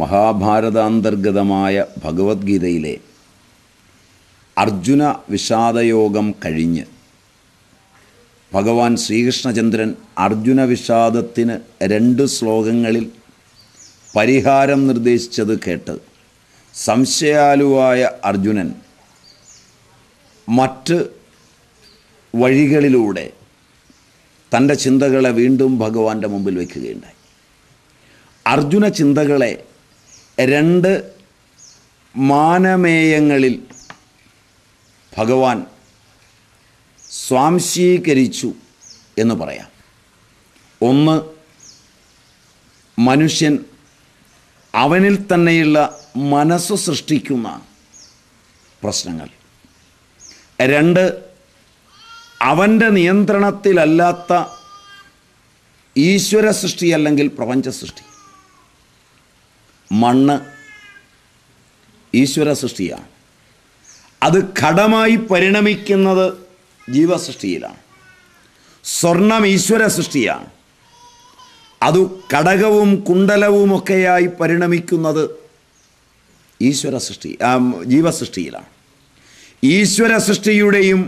മഹാഭാരതാന്തർഗതമായ ഭഗവത്ഗീതയിലെ അർജുന വിഷാദയോഗം കഴിഞ്ഞ് ഭഗവാൻ ശ്രീകൃഷ്ണചന്ദ്രൻ അർജുന വിഷാദത്തിന് രണ്ട് ശ്ലോകങ്ങളിൽ പരിഹാരം നിർദ്ദേശിച്ചത് കേട്ട് സംശയാലുവായ അർജുനൻ മറ്റ് വഴികളിലൂടെ തൻ്റെ ചിന്തകളെ വീണ്ടും ഭഗവാന്റെ മുമ്പിൽ വയ്ക്കുകയുണ്ടായി അർജുന ചിന്തകളെ രണ്ട് മാനമേയങ്ങളിൽ ഭഗവാൻ സ്വാംശീകരിച്ചു എന്ന് പറയാം ഒന്ന് മനുഷ്യൻ അവനിൽ തന്നെയുള്ള മനസ്സ് സൃഷ്ടിക്കുന്ന പ്രശ്നങ്ങൾ രണ്ട് അവൻ്റെ നിയന്ത്രണത്തിലല്ലാത്ത ഈശ്വര സൃഷ്ടി അല്ലെങ്കിൽ പ്രപഞ്ച സൃഷ്ടി മണ്ണ് ഈശ്വര സൃഷ്ടിയാണ് അത് ഘടമായി പരിണമിക്കുന്നത് ജീവസൃഷ്ടിയിലാണ് സ്വർണം ഈശ്വര സൃഷ്ടിയാണ് അത് കടകവും കുണ്ടലവുമൊക്കെയായി പരിണമിക്കുന്നത് ഈശ്വര സൃഷ്ടി ജീവസൃഷ്ടിയിലാണ് ഈശ്വര സൃഷ്ടിയുടെയും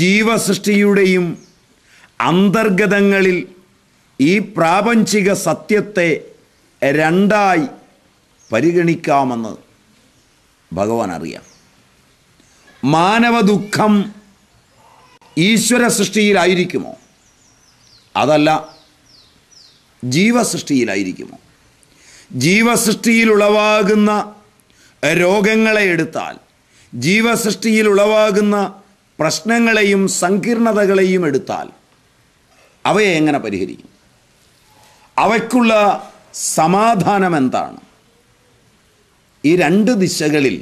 ജീവസൃഷ്ടിയുടെയും അന്തർഗതങ്ങളിൽ ഈ പ്രാപഞ്ചിക സത്യത്തെ രണ്ടായി പരിഗണിക്കാമെന്ന് ഭഗവാൻ അറിയാം മാനവ ദുഃഖം ഈശ്വര സൃഷ്ടിയിലായിരിക്കുമോ അതല്ല ജീവസൃഷ്ടിയിലായിരിക്കുമോ ജീവസൃഷ്ടിയിൽ ഉളവാകുന്ന രോഗങ്ങളെ എടുത്താൽ ജീവസൃഷ്ടിയിൽ ഉളവാകുന്ന പ്രശ്നങ്ങളെയും സങ്കീർണതകളെയും എടുത്താൽ അവയെ എങ്ങനെ പരിഹരിക്കും അവയ്ക്കുള്ള സമാധാനം എന്താണ് ഈ രണ്ട് ദിശകളിൽ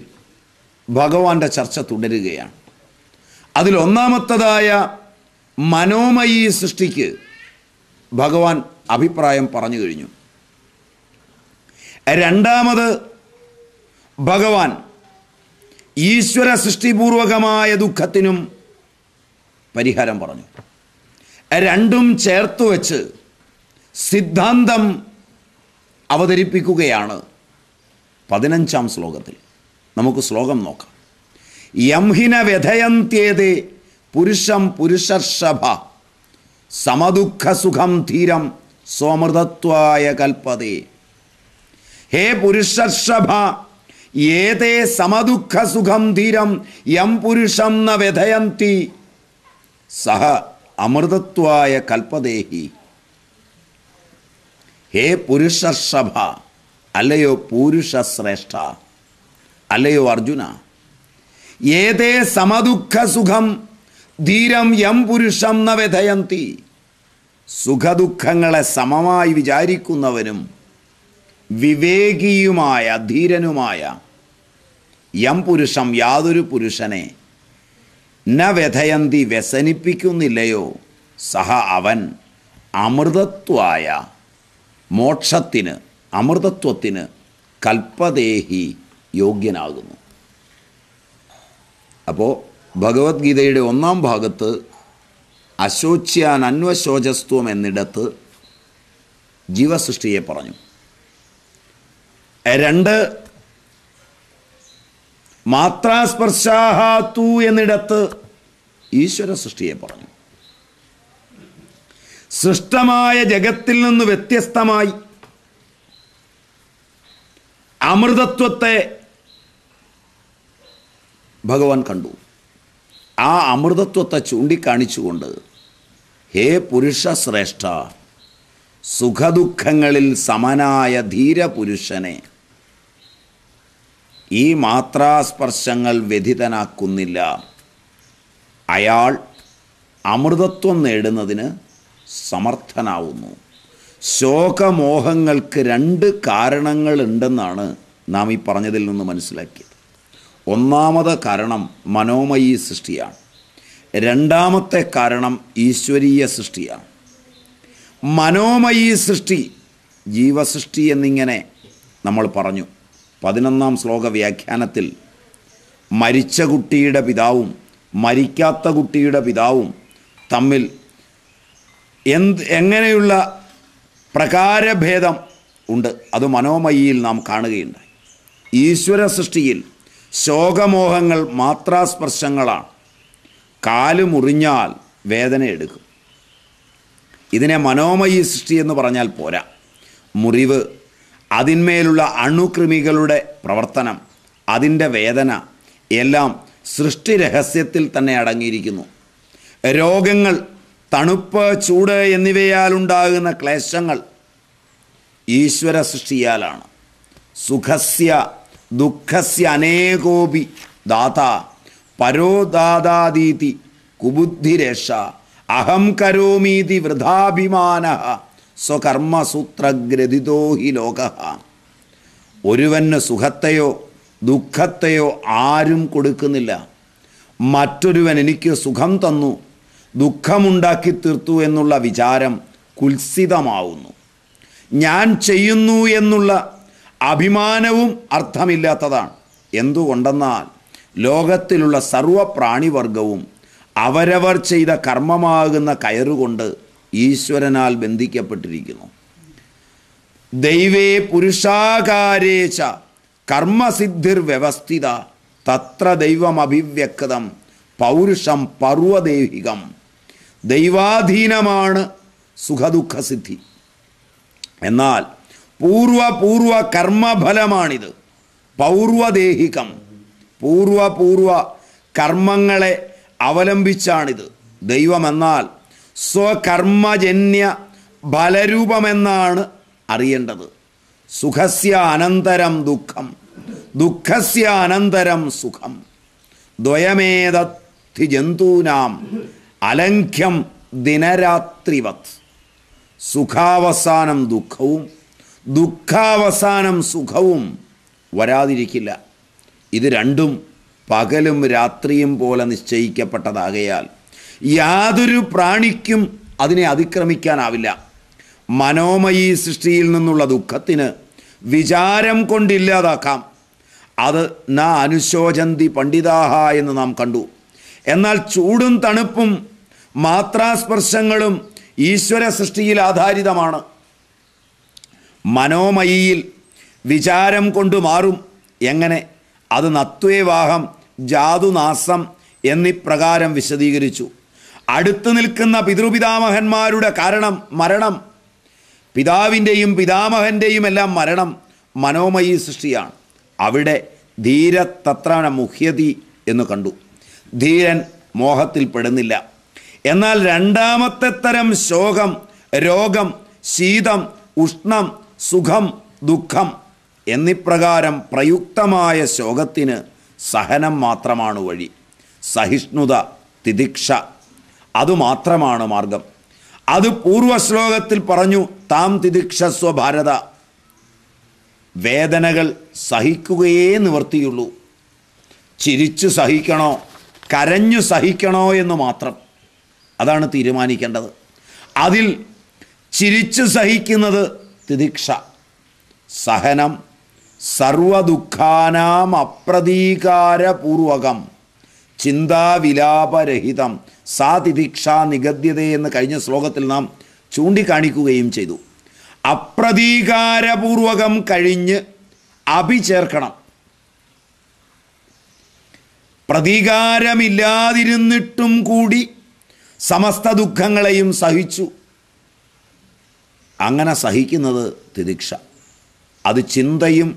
ഭഗവാന്റെ ചർച്ച തുടരുകയാണ് അതിലൊന്നാമത്തതായ മനോമയി സൃഷ്ടിക്ക് ഭഗവാൻ അഭിപ്രായം പറഞ്ഞു കഴിഞ്ഞു രണ്ടാമത് ഭഗവാൻ ഈശ്വര സൃഷ്ടിപൂർവകമായ ദുഃഖത്തിനും പരിഹാരം പറഞ്ഞു രണ്ടും ചേർത്ത് വച്ച് സിദ്ധാന്തം അവതരിപ്പിക്കുകയാണ് പതിനഞ്ചാം ശ്ലോകത്തിൽ നമുക്ക് ശ്ലോകം നോക്കാം യംഹിന വ്യഥയന്ത്യേതേ പുരുഷം പുരുഷർഷഭ സമദുഃഖസുഖം ധീരം സ്വമൃതത്വായ കൽപ്പതേ ഹേ പുരുഷർഷഭ ഏതേ സമദുഃഖസുഖം ധീരം യം പുരുഷം ന വ്യഥയന്തി സഹ അമൃതത്വായ കൽപ്പദേഹി ഹേ പുരുഷർഷഭ അല്ലയോ പൂരുഷ ശ്രേഷ്ഠ അല്ലയോ അർജുന ഏതേ സമദുഃഖ സുഖം ധീരം യം പുരുഷം ന വ്യഥയന്തി സുഖദുഃഖങ്ങളെ സമമായി വിചാരിക്കുന്നവനും വിവേകിയുമായ ധീരനുമായ യം പുരുഷം യാതൊരു പുരുഷനെ ന വ്യഥയന്തി വ്യസനിപ്പിക്കുന്നില്ലയോ സഹ അവൻ അമൃതത്വായ മോക്ഷത്തിന് അമൃതത്വത്തിന് കൽപ്പദേഹി യോഗ്യനാകുന്നു അപ്പോൾ ഭഗവത്ഗീതയുടെ ഒന്നാം ഭാഗത്ത് അശോച്യാൻ അന്വശോചസ്ത്വം എന്നിടത്ത് ജീവസൃഷ്ടിയെ പറഞ്ഞു രണ്ട് മാത്രാസ്പർശാഹാത്തു എന്നിടത്ത് ഈശ്വര സൃഷ്ടിയെ പറഞ്ഞു സൃഷ്ടമായ ജഗത്തിൽ നിന്ന് വ്യത്യസ്തമായി അമൃതത്വത്തെ ഭഗവാൻ കണ്ടു ആ അമൃതത്വത്തെ ചൂണ്ടിക്കാണിച്ചുകൊണ്ട് ഹേ പുരുഷ ശ്രേഷ്ഠ സുഖദുഃഖങ്ങളിൽ സമനായ ധീരപുരുഷനെ ഈ മാത്രാസ്പർശങ്ങൾ വ്യതിതനാക്കുന്നില്ല അയാൾ അമൃതത്വം നേടുന്നതിന് സമർത്ഥനാവുന്നു ശോകമോഹങ്ങൾക്ക് രണ്ട് കാരണങ്ങളുണ്ടെന്നാണ് നാം ഈ പറഞ്ഞതിൽ നിന്ന് മനസ്സിലാക്കിയത് ഒന്നാമത് കാരണം മനോമയി സൃഷ്ടിയാണ് രണ്ടാമത്തെ കാരണം ഈശ്വരീയ സൃഷ്ടിയാണ് മനോമയി സൃഷ്ടി ജീവസൃഷ്ടി എന്നിങ്ങനെ നമ്മൾ പറഞ്ഞു പതിനൊന്നാം ശ്ലോക വ്യാഖ്യാനത്തിൽ മരിച്ച കുട്ടിയുടെ പിതാവും മരിക്കാത്ത കുട്ടിയുടെ പിതാവും തമ്മിൽ എന്ത് എങ്ങനെയുള്ള പ്രകാരഭേദം ഉണ്ട് അത് മനോമയിയിൽ നാം കാണുകയുണ്ടായി ഈശ്വര സൃഷ്ടിയിൽ ശോകമോഹങ്ങൾ മാത്രാസ്പർശങ്ങളാണ് കാല് മുറിഞ്ഞാൽ വേദന എടുക്കും ഇതിനെ മനോമയി സൃഷ്ടി എന്ന് പറഞ്ഞാൽ പോരാ മുറിവ് അതിന്മേലുള്ള അണുക്രിമികളുടെ പ്രവർത്തനം അതിൻ്റെ വേദന എല്ലാം സൃഷ്ടി രഹസ്യത്തിൽ തന്നെ അടങ്ങിയിരിക്കുന്നു രോഗങ്ങൾ തണുപ്പ് ചൂട് എന്നിവയാൽ ഉണ്ടാകുന്ന ക്ലേശങ്ങൾ ഈശ്വര സൃഷ്ടിയാലാണ് സുഖസ്യ ദുഃഖസ്യ അനേകോപി ദാത പരോദാതാതീതി കുബുദ്ധിരേഷ അഹം കരോമീതി വൃഥാഭിമാന സ്വകർമ്മസൂത്രഗ്രഥിതോ ഹി ലോക ഒരുവന് സുഖത്തെയോ ദുഃഖത്തെയോ ആരും കൊടുക്കുന്നില്ല മറ്റൊരുവൻ എനിക്ക് സുഖം തന്നു ദുഃഖമുണ്ടാക്കി തീർത്തു എന്നുള്ള വിചാരം കുൽസിതമാവുന്നു ഞാൻ ചെയ്യുന്നു എന്നുള്ള അഭിമാനവും അർത്ഥമില്ലാത്തതാണ് എന്തുകൊണ്ടെന്നാൽ ലോകത്തിലുള്ള സർവപ്രാണിവർഗവും അവരവർ ചെയ്ത കർമ്മമാകുന്ന കയറുകൊണ്ട് ഈശ്വരനാൽ ബന്ധിക്കപ്പെട്ടിരിക്കുന്നു ദൈവേ പുരുഷാകാരേച്ച കർമ്മസിദ്ധിർ വ്യവസ്ഥിത തത്ര ദൈവമഭിവ്യക്തം പൗരുഷം പർവദേഹികം ദൈവാധീനമാണ് സിദ്ധി എന്നാൽ പൂർവപൂർവ കർമ്മഫലമാണിത് പൗർവദേഹികം പൂർവപൂർവ കർമ്മങ്ങളെ അവലംബിച്ചാണിത് ദൈവമെന്നാൽ സ്വകർമ്മജന്യ ഫലരൂപമെന്നാണ് അറിയേണ്ടത് സുഖസ്യ അനന്തരം ദുഃഖം ദുഃഖസ്യ അനന്തരം സുഖം ദ്വയമേതത്തി ജന്തൂനാം അലംഘ്യം ദിനരാത്രിവത് സുഖാവസാനം ദുഃഖവും ദുഃഖാവസാനം സുഖവും വരാതിരിക്കില്ല ഇത് രണ്ടും പകലും രാത്രിയും പോലെ നിശ്ചയിക്കപ്പെട്ടതാകയാൽ യാതൊരു പ്രാണിക്കും അതിനെ അതിക്രമിക്കാനാവില്ല മനോമയി സൃഷ്ടിയിൽ നിന്നുള്ള ദുഃഖത്തിന് വിചാരം കൊണ്ടില്ലാതാക്കാം അത് നാ അനുശോചന്തി പണ്ഡിതാഹ എന്ന് നാം കണ്ടു എന്നാൽ ചൂടും തണുപ്പും മാത്രാസ്പർശങ്ങളും ഈശ്വര സൃഷ്ടിയിൽ ആധാരിതമാണ് മനോമയിയിൽ വിചാരം കൊണ്ട് മാറും എങ്ങനെ അത് നത്വേവാഹം ജാതുനാസം എന്നിപ്രകാരം വിശദീകരിച്ചു അടുത്തു നിൽക്കുന്ന പിതൃപിതാമഹന്മാരുടെ കാരണം മരണം പിതാവിൻ്റെയും പിതാമഹൻ്റെയും എല്ലാം മരണം മനോമയി സൃഷ്ടിയാണ് അവിടെ ധീര തത്രാണ മുഹ്യതി എന്ന് കണ്ടു ധീരൻ മോഹത്തിൽ പെടുന്നില്ല എന്നാൽ രണ്ടാമത്തെ തരം ശോകം രോഗം ശീതം ഉഷ്ണം സുഖം ദുഃഖം എന്നിപ്രകാരം പ്രയുക്തമായ ശോകത്തിന് സഹനം മാത്രമാണ് വഴി സഹിഷ്ണുത തിദിക്ഷ അതുമാത്രമാണ് മാർഗം അത് പൂർവശ്ലോകത്തിൽ പറഞ്ഞു താം തിദിക്ഷസ്വ ഭാരത വേദനകൾ സഹിക്കുകയേ നിവർത്തിയുള്ളൂ ചിരിച്ചു സഹിക്കണോ കരഞ്ഞു സഹിക്കണോ എന്ന് മാത്രം അതാണ് തീരുമാനിക്കേണ്ടത് അതിൽ ചിരിച്ചു സഹിക്കുന്നത് തിദീക്ഷ സഹനം സർവദുഃഖാനാം അപ്രതീകാരപൂർവകം ചിന്താവിലാപരഹിതം സാ തിദീക്ഷ എന്ന് കഴിഞ്ഞ ശ്ലോകത്തിൽ നാം ചൂണ്ടിക്കാണിക്കുകയും ചെയ്തു അപ്രതീകാരപൂർവകം കഴിഞ്ഞ് അഭിചേർക്കണം ചേർക്കണം പ്രതീകാരമില്ലാതിരുന്നിട്ടും കൂടി സമസ്ത ദുഃഖങ്ങളെയും സഹിച്ചു അങ്ങനെ സഹിക്കുന്നത് തിദീക്ഷ അത് ചിന്തയും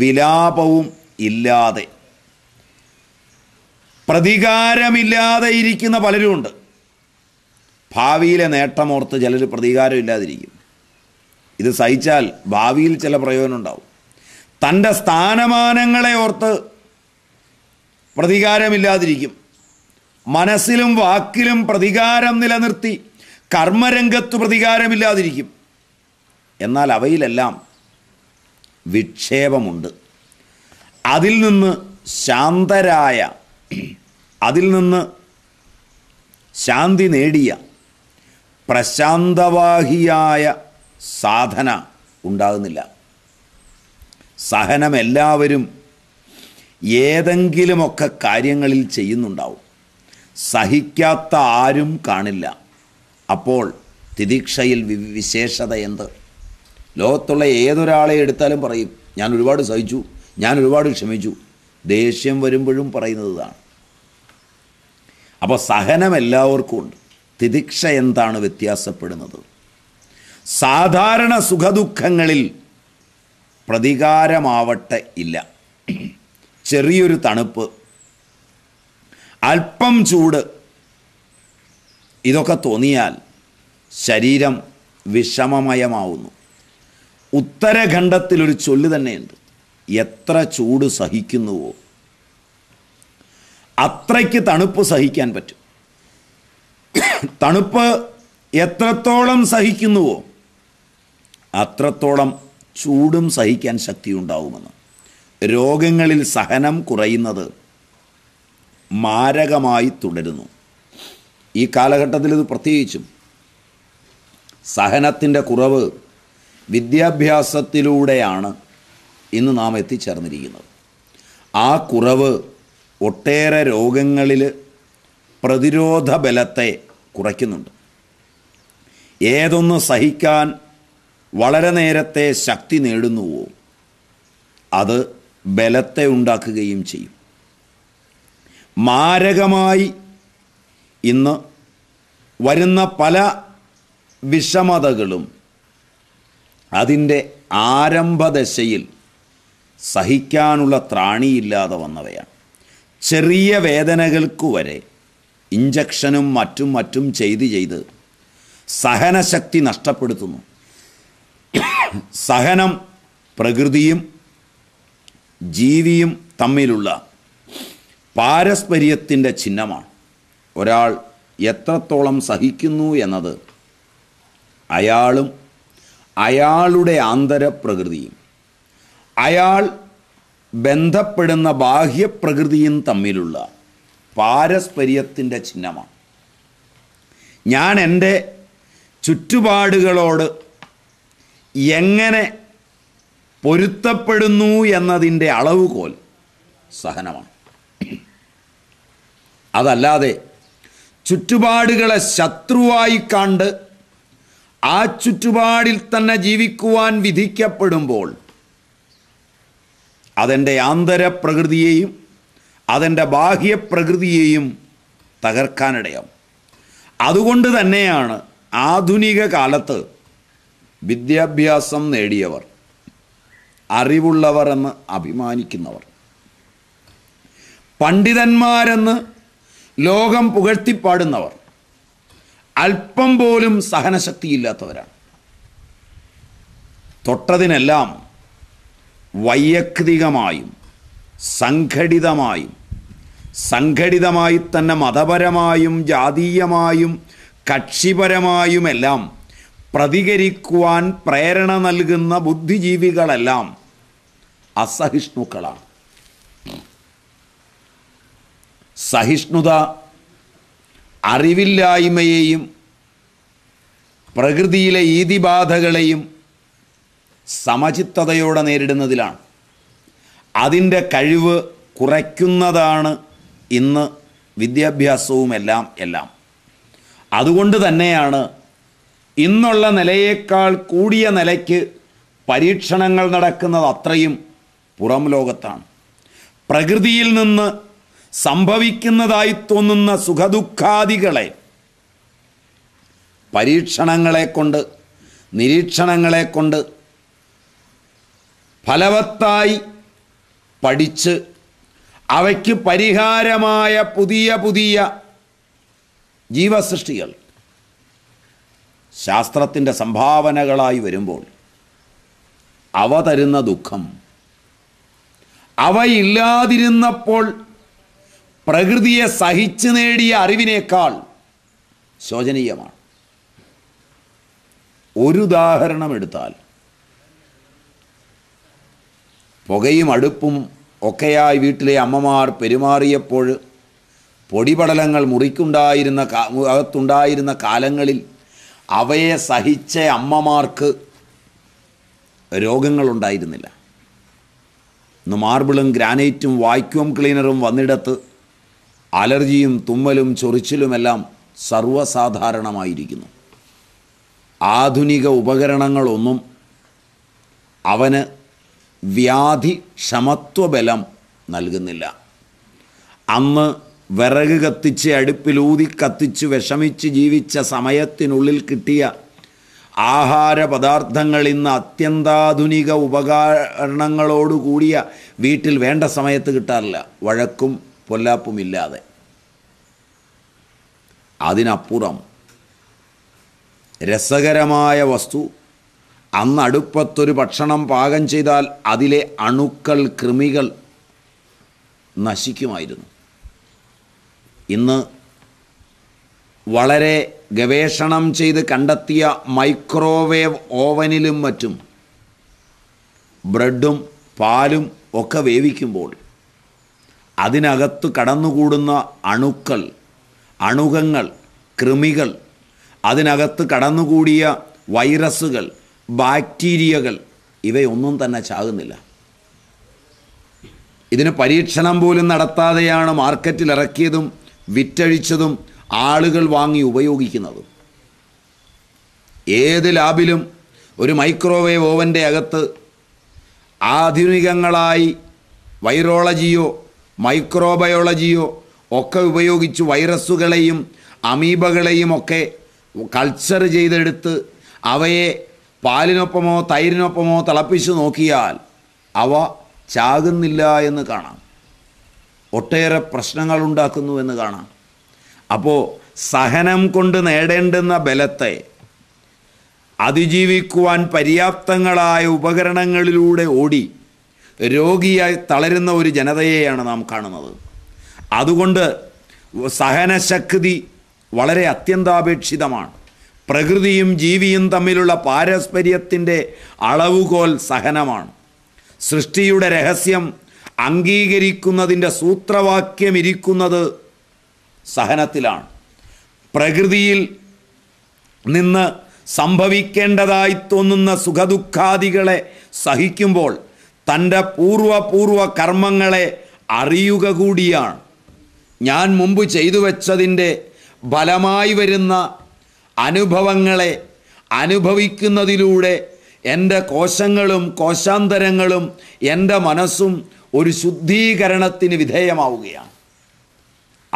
വിലാപവും ഇല്ലാതെ പ്രതികാരമില്ലാതെ ഇരിക്കുന്ന പലരുമുണ്ട് ഭാവിയിലെ നേട്ടമോർത്ത് ചിലർ പ്രതികാരം ഇല്ലാതിരിക്കും ഇത് സഹിച്ചാൽ ഭാവിയിൽ ചില പ്രയോജനം ഉണ്ടാവും തൻ്റെ സ്ഥാനമാനങ്ങളെ ഓർത്ത് പ്രതികാരമില്ലാതിരിക്കും മനസ്സിലും വാക്കിലും പ്രതികാരം നിലനിർത്തി കർമ്മരംഗത്ത് പ്രതികാരമില്ലാതിരിക്കും എന്നാൽ അവയിലെല്ലാം വിക്ഷേപമുണ്ട് അതിൽ നിന്ന് ശാന്തരായ അതിൽ നിന്ന് ശാന്തി നേടിയ പ്രശാന്തവാഹിയായ സാധന ഉണ്ടാകുന്നില്ല സഹനം എല്ലാവരും ഏതെങ്കിലുമൊക്കെ കാര്യങ്ങളിൽ ചെയ്യുന്നുണ്ടാവും സഹിക്കാത്ത ആരും കാണില്ല അപ്പോൾ തിദീക്ഷയിൽ വിശേഷത എന്ത് ലോകത്തുള്ള ഏതൊരാളെ എടുത്താലും പറയും ഞാൻ ഒരുപാട് സഹിച്ചു ഞാൻ ഒരുപാട് ക്ഷമിച്ചു ദേഷ്യം വരുമ്പോഴും പറയുന്നതാണ് അപ്പോൾ സഹനം എല്ലാവർക്കും ഉണ്ട് തിദിക്ഷ എന്താണ് വ്യത്യാസപ്പെടുന്നത് സാധാരണ സുഖദുഃഖങ്ങളിൽ പ്രതികാരമാവട്ടെ ഇല്ല ചെറിയൊരു തണുപ്പ് അല്പം ചൂട് ഇതൊക്കെ തോന്നിയാൽ ശരീരം വിഷമമയമാവുന്നു ഉത്തരഖണ്ഡത്തിലൊരു ചൊല്ല് തന്നെയുണ്ട് എത്ര ചൂട് സഹിക്കുന്നുവോ അത്രയ്ക്ക് തണുപ്പ് സഹിക്കാൻ പറ്റും തണുപ്പ് എത്രത്തോളം സഹിക്കുന്നുവോ അത്രത്തോളം ചൂടും സഹിക്കാൻ ശക്തിയുണ്ടാവുമെന്ന് രോഗങ്ങളിൽ സഹനം കുറയുന്നത് മാരകമായി തുടരുന്നു ഈ കാലഘട്ടത്തിൽ ഇത് പ്രത്യേകിച്ചും സഹനത്തിൻ്റെ കുറവ് വിദ്യാഭ്യാസത്തിലൂടെയാണ് ഇന്ന് നാം എത്തിച്ചേർന്നിരിക്കുന്നത് ആ കുറവ് ഒട്ടേറെ രോഗങ്ങളിൽ പ്രതിരോധ ബലത്തെ കുറയ്ക്കുന്നുണ്ട് ഏതൊന്ന് സഹിക്കാൻ വളരെ നേരത്തെ ശക്തി നേടുന്നുവോ അത് ബലത്തെ ഉണ്ടാക്കുകയും ചെയ്യും മാരകമായി ഇന്ന് വരുന്ന പല വിഷമതകളും അതിൻ്റെ ആരംഭദശയിൽ സഹിക്കാനുള്ള ത്രാണിയില്ലാതെ വന്നവയാണ് ചെറിയ വേദനകൾക്കു വരെ ഇഞ്ചക്ഷനും മറ്റും മറ്റും ചെയ്ത് ചെയ്ത് സഹനശക്തി നഷ്ടപ്പെടുത്തുന്നു സഹനം പ്രകൃതിയും ജീവിയും തമ്മിലുള്ള പാരസ്പര്യത്തിൻ്റെ ചിഹ്നമാണ് ഒരാൾ എത്രത്തോളം സഹിക്കുന്നു എന്നത് അയാളും അയാളുടെ ആന്തരപ്രകൃതിയും അയാൾ ബന്ധപ്പെടുന്ന ബാഹ്യപ്രകൃതിയും തമ്മിലുള്ള പാരസ്പര്യത്തിൻ്റെ ചിഹ്നമാണ് ഞാൻ എൻ്റെ ചുറ്റുപാടുകളോട് എങ്ങനെ പൊരുത്തപ്പെടുന്നു എന്നതിൻ്റെ അളവുകോൽ സഹനമാണ് അതല്ലാതെ ചുറ്റുപാടുകളെ ശത്രുവായി കണ്ട് ആ ചുറ്റുപാടിൽ തന്നെ ജീവിക്കുവാൻ വിധിക്കപ്പെടുമ്പോൾ അതെൻ്റെ ആന്തരപ്രകൃതിയെയും അതെൻ്റെ ബാഹ്യ പ്രകൃതിയെയും തകർക്കാനിടയാവും അതുകൊണ്ട് തന്നെയാണ് ആധുനിക കാലത്ത് വിദ്യാഭ്യാസം നേടിയവർ അറിവുള്ളവർ എന്ന് അഭിമാനിക്കുന്നവർ പണ്ഡിതന്മാരെന്ന് ലോകം പുകഴ്ത്തിപ്പാടുന്നവർ അല്പം പോലും സഹനശക്തിയില്ലാത്തവരാണ് തൊട്ടതിനെല്ലാം വൈയക്തികമായും സംഘടിതമായും സംഘടിതമായി തന്നെ മതപരമായും ജാതീയമായും എല്ലാം പ്രതികരിക്കുവാൻ പ്രേരണ നൽകുന്ന ബുദ്ധിജീവികളെല്ലാം അസഹിഷ്ണുക്കളാണ് സഹിഷ്ണുത അറിവില്ലായ്മയെയും പ്രകൃതിയിലെ ഈതിബാധകളെയും സമചിത്തതയോടെ നേരിടുന്നതിലാണ് അതിൻ്റെ കഴിവ് കുറയ്ക്കുന്നതാണ് ഇന്ന് വിദ്യാഭ്യാസവുമെല്ലാം എല്ലാം അതുകൊണ്ട് തന്നെയാണ് ഇന്നുള്ള നിലയേക്കാൾ കൂടിയ നിലയ്ക്ക് പരീക്ഷണങ്ങൾ നടക്കുന്നത് അത്രയും പുറം ലോകത്താണ് പ്രകൃതിയിൽ നിന്ന് സംഭവിക്കുന്നതായി തോന്നുന്ന സുഖദുഃഖാദികളെ പരീക്ഷണങ്ങളെ കൊണ്ട് നിരീക്ഷണങ്ങളെ കൊണ്ട് ഫലവത്തായി പഠിച്ച് അവയ്ക്ക് പരിഹാരമായ പുതിയ പുതിയ ജീവസൃഷ്ടികൾ ശാസ്ത്രത്തിൻ്റെ സംഭാവനകളായി വരുമ്പോൾ അവ തരുന്ന ദുഃഖം അവയില്ലാതിരുന്നപ്പോൾ പ്രകൃതിയെ സഹിച്ചു നേടിയ അറിവിനേക്കാൾ ശോചനീയമാണ് ഒരു ഉദാഹരണം എടുത്താൽ പുകയും അടുപ്പും ഒക്കെയായി വീട്ടിലെ അമ്മമാർ പെരുമാറിയപ്പോൾ പൊടിപടലങ്ങൾ മുറിക്കുണ്ടായിരുന്ന അകത്തുണ്ടായിരുന്ന കാലങ്ങളിൽ അവയെ സഹിച്ച അമ്മമാർക്ക് രോഗങ്ങളുണ്ടായിരുന്നില്ല ഇന്ന് മാർബിളും ഗ്രാനൈറ്റും വാക്യൂം ക്ലീനറും വന്നിടത്ത് അലർജിയും തുമ്മലും ചൊറിച്ചിലുമെല്ലാം സർവ്വസാധാരണമായിരിക്കുന്നു ആധുനിക ഉപകരണങ്ങളൊന്നും അവന് വ്യാധി ക്ഷമത്വബലം നൽകുന്നില്ല അന്ന് വിറക് കത്തിച്ച് അടുപ്പിലൂതി കത്തിച്ച് വിഷമിച്ച് ജീവിച്ച സമയത്തിനുള്ളിൽ കിട്ടിയ ആഹാര പദാർത്ഥങ്ങൾ ഇന്ന് അത്യന്താധുനിക ഉപകരണങ്ങളോടുകൂടിയ വീട്ടിൽ വേണ്ട സമയത്ത് കിട്ടാറില്ല വഴക്കും പൊല്ലാപ്പുമില്ലാതെ അതിനപ്പുറം രസകരമായ വസ്തു അടുപ്പത്തൊരു ഭക്ഷണം പാകം ചെയ്താൽ അതിലെ അണുക്കൾ കൃമികൾ നശിക്കുമായിരുന്നു ഇന്ന് വളരെ ഗവേഷണം ചെയ്ത് കണ്ടെത്തിയ മൈക്രോവേവ് ഓവനിലും മറ്റും ബ്രെഡും പാലും ഒക്കെ വേവിക്കുമ്പോൾ അതിനകത്ത് കടന്നുകൂടുന്ന അണുക്കൾ അണുകങ്ങൾ കൃമികൾ അതിനകത്ത് കടന്നുകൂടിയ വൈറസുകൾ ബാക്ടീരിയകൾ ഇവയൊന്നും തന്നെ ചാകുന്നില്ല ഇതിന് പരീക്ഷണം പോലും നടത്താതെയാണ് മാർക്കറ്റിൽ ഇറക്കിയതും വിറ്റഴിച്ചതും ആളുകൾ വാങ്ങി ഉപയോഗിക്കുന്നതും ഏത് ലാബിലും ഒരു മൈക്രോവേവ് ഓവൻ്റെ അകത്ത് ആധുനികങ്ങളായി വൈറോളജിയോ മൈക്രോബയോളജിയോ ഒക്കെ ഉപയോഗിച്ച് വൈറസുകളെയും അമീബകളെയും ഒക്കെ കൾച്ചർ ചെയ്തെടുത്ത് അവയെ പാലിനൊപ്പമോ തൈരിനൊപ്പമോ തിളപ്പിച്ച് നോക്കിയാൽ അവ ചാകുന്നില്ല എന്ന് കാണാം ഒട്ടേറെ പ്രശ്നങ്ങൾ ഉണ്ടാക്കുന്നു എന്ന് കാണാം അപ്പോൾ സഹനം കൊണ്ട് നേടേണ്ടുന്ന ബലത്തെ അതിജീവിക്കുവാൻ പര്യാപ്തങ്ങളായ ഉപകരണങ്ങളിലൂടെ ഓടി രോഗിയായി തളരുന്ന ഒരു ജനതയെയാണ് നാം കാണുന്നത് അതുകൊണ്ട് സഹനശക്തി വളരെ അത്യന്താപേക്ഷിതമാണ് പ്രകൃതിയും ജീവിയും തമ്മിലുള്ള പാരസ്പര്യത്തിൻ്റെ അളവുകോൽ സഹനമാണ് സൃഷ്ടിയുടെ രഹസ്യം അംഗീകരിക്കുന്നതിൻ്റെ സൂത്രവാക്യം ഇരിക്കുന്നത് സഹനത്തിലാണ് പ്രകൃതിയിൽ നിന്ന് സംഭവിക്കേണ്ടതായി തോന്നുന്ന സുഖദുഃഖാദികളെ സഹിക്കുമ്പോൾ തൻ്റെ പൂർവപൂർവ കർമ്മങ്ങളെ അറിയുക കൂടിയാണ് ഞാൻ മുമ്പ് ചെയ്തു വച്ചതിൻ്റെ ഫലമായി വരുന്ന അനുഭവങ്ങളെ അനുഭവിക്കുന്നതിലൂടെ എൻ്റെ കോശങ്ങളും കോശാന്തരങ്ങളും എൻ്റെ മനസ്സും ഒരു ശുദ്ധീകരണത്തിന് വിധേയമാവുകയാണ്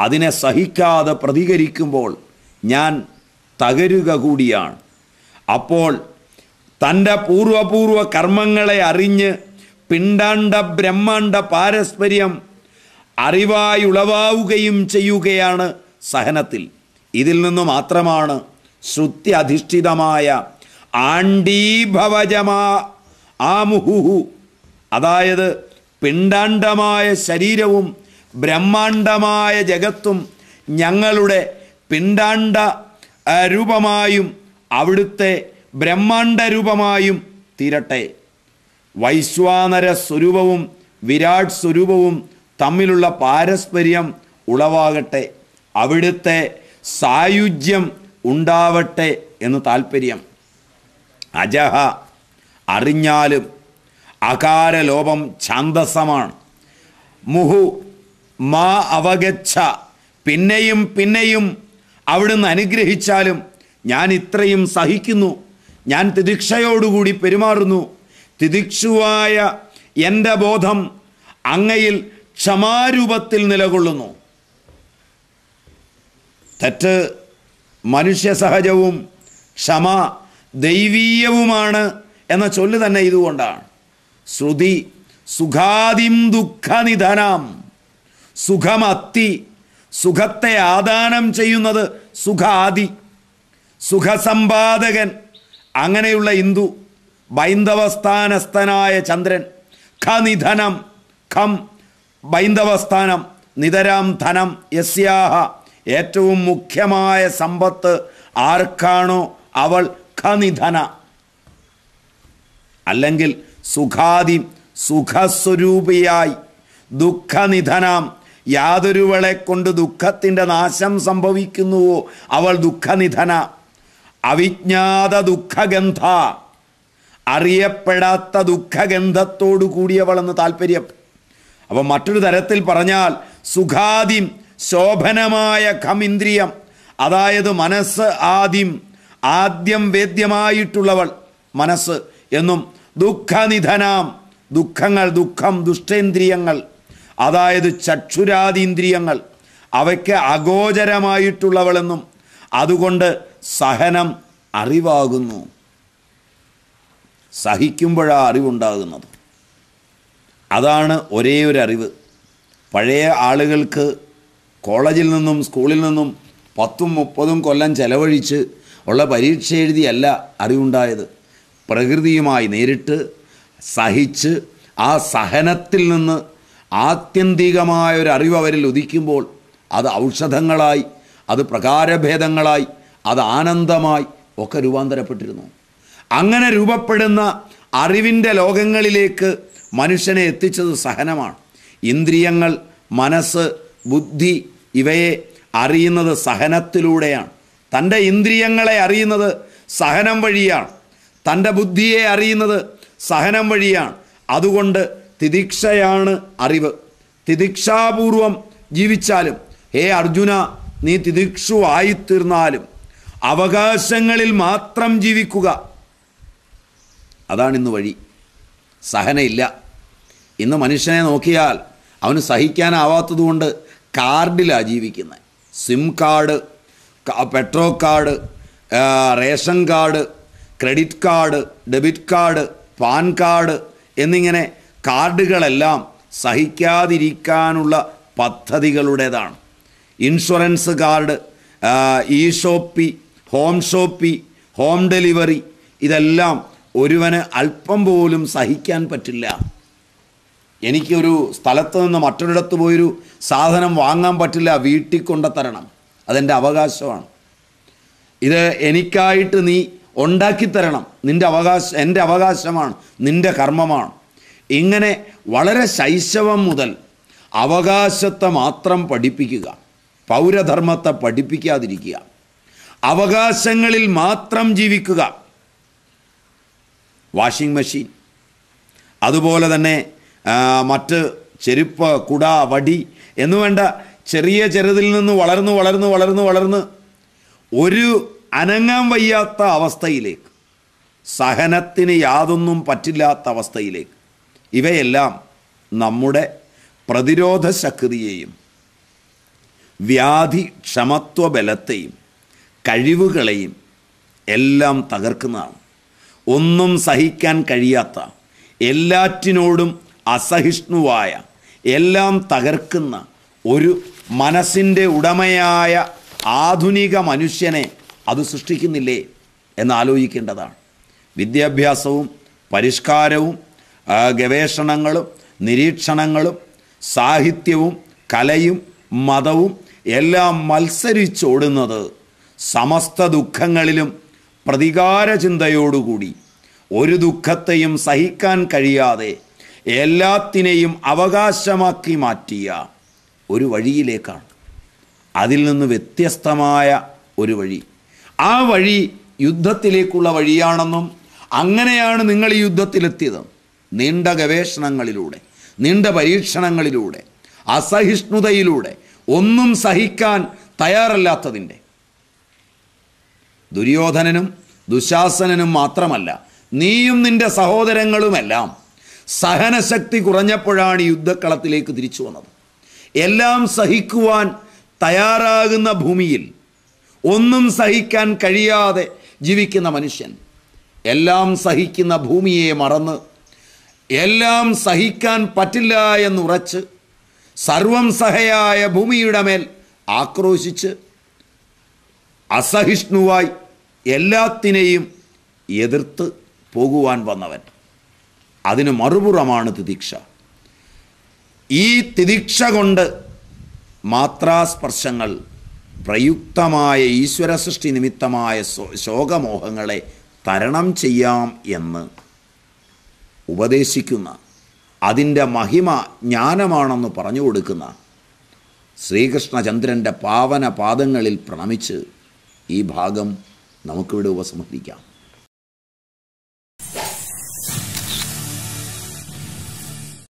അതിനെ സഹിക്കാതെ പ്രതികരിക്കുമ്പോൾ ഞാൻ തകരുക കൂടിയാണ് അപ്പോൾ തൻ്റെ പൂർവപൂർവ കർമ്മങ്ങളെ അറിഞ്ഞ് പിണ്ടാണ്ട ബ്രഹ്മാണ്ട പാരസ്പര്യം അറിവായി ഉളവാവുകയും ചെയ്യുകയാണ് സഹനത്തിൽ ഇതിൽ നിന്നു മാത്രമാണ് ശ്രുതി അധിഷ്ഠിതമായ ആണ്ടീഭവജമാ ആമുഹുഹു അതായത് പിണ്ടാണ്ടമായ ശരീരവും ബ്രഹ്മാണ്ടമായ ജഗത്തും ഞങ്ങളുടെ പിണ്ടാണ്ട രൂപമായും അവിടുത്തെ ബ്രഹ്മാണ്ട രൂപമായും തീരട്ടെ വൈശ്വാനര സ്വരൂപവും വിരാട് സ്വരൂപവും തമ്മിലുള്ള പാരസ്പര്യം ഉളവാകട്ടെ അവിടുത്തെ സായുജ്യം ഉണ്ടാവട്ടെ എന്ന് താൽപ്പര്യം അജഹ അറിഞ്ഞാലും അകാരലോപം ഛാന്തസമാണ് മുഹു മാ അവഗച്ഛ പിന്നെയും പിന്നെയും അവിടുന്ന് അനുഗ്രഹിച്ചാലും ഞാൻ ഇത്രയും സഹിക്കുന്നു ഞാൻ തിദീക്ഷയോടുകൂടി പെരുമാറുന്നു തിദിക്ഷുവായ എൻ്റെ ബോധം അങ്ങയിൽ ക്ഷമാരൂപത്തിൽ നിലകൊള്ളുന്നു തെറ്റ് മനുഷ്യ സഹജവും ക്ഷമ ദൈവീയവുമാണ് എന്ന ചൊല്ല് തന്നെ ഇതുകൊണ്ടാണ് ശ്രുതി സുഖാദിം ദുഃഖനിധനം സുഖമത്തി സുഖത്തെ ആദാനം ചെയ്യുന്നത് സുഖാദി സുഖസമ്പാദകൻ അങ്ങനെയുള്ള ഹിന്ദു ബൈന്ദവസ്ഥാനസ്ഥനായ ചന്ദ്രൻ നിധനം ഖം ബൈന്ദവസ്ഥാനം നിതരാം ധനം യസ്യാഹ ഏറ്റവും മുഖ്യമായ സമ്പത്ത് ആർക്കാണോ അവൾ നിധന അല്ലെങ്കിൽ സുഖാദി സുഖസ്വരൂപിയായി ദുഃഖനിധനാം യാതൊരുവളെ കൊണ്ട് ദുഃഖത്തിൻ്റെ നാശം സംഭവിക്കുന്നുവോ അവൾ ദുഃഖനിധന അവിജ്ഞാത ദുഃഖഗന്ധ അറിയപ്പെടാത്ത ദുഃഖഗന്ധത്തോടു കൂടിയവളെന്ന് താല്പര്യം അപ്പോൾ മറ്റൊരു തരത്തിൽ പറഞ്ഞാൽ സുഖാദിം ശോഭനമായ ഖമിന്ദ്രിയം അതായത് മനസ്സ് ആദ്യം ആദ്യം വേദ്യമായിട്ടുള്ളവൾ മനസ്സ് എന്നും ദുഃഖനിധനാം ദുഃഖങ്ങൾ ദുഃഖം ദുഷ്ടേന്ദ്രിയങ്ങൾ അതായത് ചക്ഷുരാതീന്ദ്രിയങ്ങൾ അവയ്ക്ക് അഗോചരമായിട്ടുള്ളവളെന്നും അതുകൊണ്ട് സഹനം അറിവാകുന്നു സഹിക്കുമ്പോഴാണ് അറിവുണ്ടാകുന്നത് അതാണ് ഒരേ ഒരു അറിവ് പഴയ ആളുകൾക്ക് കോളേജിൽ നിന്നും സ്കൂളിൽ നിന്നും പത്തും മുപ്പതും കൊല്ലം ചെലവഴിച്ച് ഉള്ള പരീക്ഷ എഴുതിയല്ല അറിവുണ്ടായത് പ്രകൃതിയുമായി നേരിട്ട് സഹിച്ച് ആ സഹനത്തിൽ നിന്ന് ആത്യന്തികമായ ഒരു അറിവ് അവരിൽ ഉദിക്കുമ്പോൾ അത് ഔഷധങ്ങളായി അത് പ്രകാരഭേദങ്ങളായി അത് ആനന്ദമായി ഒക്കെ രൂപാന്തരപ്പെട്ടിരുന്നു അങ്ങനെ രൂപപ്പെടുന്ന അറിവിൻ്റെ ലോകങ്ങളിലേക്ക് മനുഷ്യനെ എത്തിച്ചത് സഹനമാണ് ഇന്ദ്രിയങ്ങൾ മനസ്സ് ബുദ്ധി ഇവയെ അറിയുന്നത് സഹനത്തിലൂടെയാണ് തൻ്റെ ഇന്ദ്രിയങ്ങളെ അറിയുന്നത് സഹനം വഴിയാണ് തൻ്റെ ബുദ്ധിയെ അറിയുന്നത് സഹനം വഴിയാണ് അതുകൊണ്ട് തിദീക്ഷയാണ് അറിവ് തിദീക്ഷാപൂർവം ജീവിച്ചാലും ഹേ അർജുന നീ ആയിത്തീർന്നാലും അവകാശങ്ങളിൽ മാത്രം ജീവിക്കുക അതാണിന്ന് വഴി സഹനയില്ല ഇന്ന് മനുഷ്യനെ നോക്കിയാൽ അവന് സഹിക്കാനാവാത്തതുകൊണ്ട് കാർഡിലാണ് ജീവിക്കുന്നത് SIM card petro card ration card credit card debit card PAN card എന്നിങ്ങനെ കാർഡുകളെല്ലാം സഹിക്കാതിരിക്കാനുള്ള പദ്ധതികളുടേതാണ് insurance card e shoppy home shoppy home delivery ഇതെല്ലാം ഒരുവന് അല്പം പോലും സഹിക്കാൻ പറ്റില്ല എനിക്കൊരു സ്ഥലത്ത് നിന്ന് മറ്റൊരിടത്ത് പോയൊരു സാധനം വാങ്ങാൻ പറ്റില്ല വീട്ടിൽ തരണം അതെൻ്റെ അവകാശമാണ് ഇത് എനിക്കായിട്ട് നീ ഉണ്ടാക്കിത്തരണം നിൻ്റെ അവകാശം എൻ്റെ അവകാശമാണ് നിൻ്റെ കർമ്മമാണ് ഇങ്ങനെ വളരെ ശൈശവം മുതൽ അവകാശത്തെ മാത്രം പഠിപ്പിക്കുക പൗരധർമ്മത്തെ പഠിപ്പിക്കാതിരിക്കുക അവകാശങ്ങളിൽ മാത്രം ജീവിക്കുക വാഷിംഗ് മെഷീൻ അതുപോലെ തന്നെ മറ്റ് ചെരുപ്പ് കുട വടി എന്നുവേണ്ട ചെറിയ ചെറുതിൽ നിന്ന് വളർന്ന് വളർന്ന് വളർന്ന് വളർന്ന് ഒരു അനങ്ങാൻ വയ്യാത്ത അവസ്ഥയിലേക്ക് സഹനത്തിന് യാതൊന്നും പറ്റില്ലാത്ത അവസ്ഥയിലേക്ക് ഇവയെല്ലാം നമ്മുടെ പ്രതിരോധ ശക്തിയെയും വ്യാധി ക്ഷമത്വ ബലത്തെയും കഴിവുകളെയും എല്ലാം തകർക്കുന്നതാണ് ഒന്നും സഹിക്കാൻ കഴിയാത്ത എല്ലാറ്റിനോടും അസഹിഷ്ണുവായ എല്ലാം തകർക്കുന്ന ഒരു മനസ്സിൻ്റെ ഉടമയായ ആധുനിക മനുഷ്യനെ അത് സൃഷ്ടിക്കുന്നില്ലേ എന്ന് വിദ്യാഭ്യാസവും പരിഷ്കാരവും ഗവേഷണങ്ങളും നിരീക്ഷണങ്ങളും സാഹിത്യവും കലയും മതവും എല്ലാം മത്സരിച്ചോടുന്നത് സമസ്ത ദുഃഖങ്ങളിലും പ്രതികാര ചിന്തയോടുകൂടി ഒരു ദുഃഖത്തെയും സഹിക്കാൻ കഴിയാതെ എല്ലാത്തിനെയും അവകാശമാക്കി മാറ്റിയ ഒരു വഴിയിലേക്കാണ് അതിൽ നിന്ന് വ്യത്യസ്തമായ ഒരു വഴി ആ വഴി യുദ്ധത്തിലേക്കുള്ള വഴിയാണെന്നും അങ്ങനെയാണ് നിങ്ങൾ ഈ യുദ്ധത്തിലെത്തിയത് നീണ്ട ഗവേഷണങ്ങളിലൂടെ നീണ്ട പരീക്ഷണങ്ങളിലൂടെ അസഹിഷ്ണുതയിലൂടെ ഒന്നും സഹിക്കാൻ തയ്യാറല്ലാത്തതിൻ്റെ ദുര്യോധനനും ദുശാസനനും മാത്രമല്ല നീയും നിന്റെ സഹോദരങ്ങളുമെല്ലാം സഹനശക്തി കുറഞ്ഞപ്പോഴാണ് യുദ്ധക്കളത്തിലേക്ക് തിരിച്ചു വന്നത് എല്ലാം സഹിക്കുവാൻ തയ്യാറാകുന്ന ഭൂമിയിൽ ഒന്നും സഹിക്കാൻ കഴിയാതെ ജീവിക്കുന്ന മനുഷ്യൻ എല്ലാം സഹിക്കുന്ന ഭൂമിയെ മറന്ന് എല്ലാം സഹിക്കാൻ പറ്റില്ല എന്നുറച്ച് സർവം സഹയായ ഭൂമിയുടെ മേൽ ആക്രോശിച്ച് അസഹിഷ്ണുവായി എല്ലാത്തിനെയും എതിർത്ത് പോകുവാൻ വന്നവൻ അതിന് മറുപുറമാണ് തിദീക്ഷ ഈ തിദീക്ഷ കൊണ്ട് മാത്രാസ്പർശങ്ങൾ പ്രയുക്തമായ ഈശ്വര സൃഷ്ടി നിമിത്തമായ ശോകമോഹങ്ങളെ തരണം ചെയ്യാം എന്ന് ഉപദേശിക്കുന്ന അതിൻ്റെ മഹിമ ജ്ഞാനമാണെന്ന് പറഞ്ഞു കൊടുക്കുന്ന ശ്രീകൃഷ്ണചന്ദ്രൻ്റെ പാവന പാദങ്ങളിൽ പ്രണമിച്ച് ഈ ഭാഗം നമുക്കിവിടെ ഉപസംഹരിക്കാം